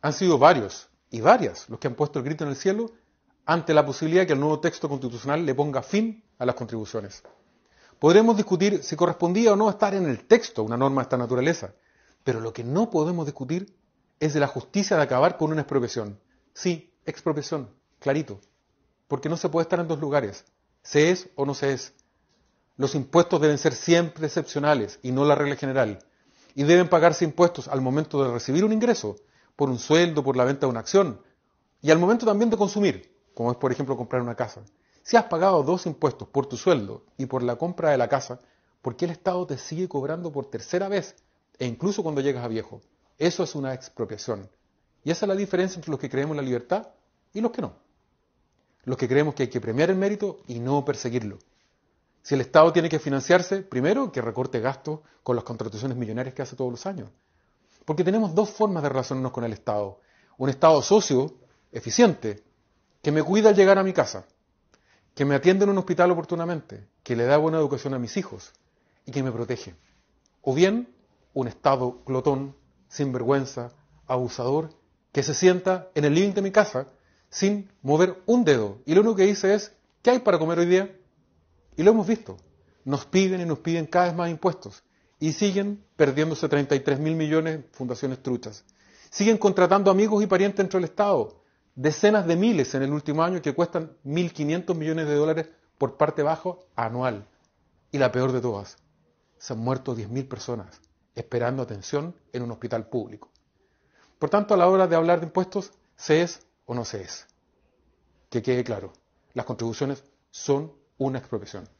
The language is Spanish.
Han sido varios y varias los que han puesto el grito en el cielo ante la posibilidad de que el nuevo texto constitucional le ponga fin a las contribuciones. Podremos discutir si correspondía o no estar en el texto una norma de esta naturaleza, pero lo que no podemos discutir es de la justicia de acabar con una expropiación. Sí, expropiación, clarito, porque no se puede estar en dos lugares, se es o no se es. Los impuestos deben ser siempre excepcionales y no la regla general, y deben pagarse impuestos al momento de recibir un ingreso por un sueldo, por la venta de una acción. Y al momento también de consumir, como es por ejemplo comprar una casa. Si has pagado dos impuestos por tu sueldo y por la compra de la casa, ¿por qué el Estado te sigue cobrando por tercera vez e incluso cuando llegas a viejo? Eso es una expropiación. Y esa es la diferencia entre los que creemos en la libertad y los que no. Los que creemos que hay que premiar el mérito y no perseguirlo. Si el Estado tiene que financiarse, primero que recorte gastos con las contrataciones millonarias que hace todos los años. Porque tenemos dos formas de relacionarnos con el Estado. Un Estado socio, eficiente, que me cuida al llegar a mi casa, que me atiende en un hospital oportunamente, que le da buena educación a mis hijos y que me protege. O bien, un Estado glotón, sinvergüenza, abusador, que se sienta en el living de mi casa sin mover un dedo y lo único que dice es, ¿qué hay para comer hoy día? Y lo hemos visto. Nos piden y nos piden cada vez más impuestos y siguen perdiéndose 33 mil millones en fundaciones truchas. Siguen contratando amigos y parientes dentro del Estado, decenas de miles en el último año que cuestan 1.500 millones de dólares por parte bajo anual. Y la peor de todas, se han muerto 10.000 personas esperando atención en un hospital público. Por tanto, a la hora de hablar de impuestos, se es o no se es. Que quede claro, las contribuciones son una expropiación.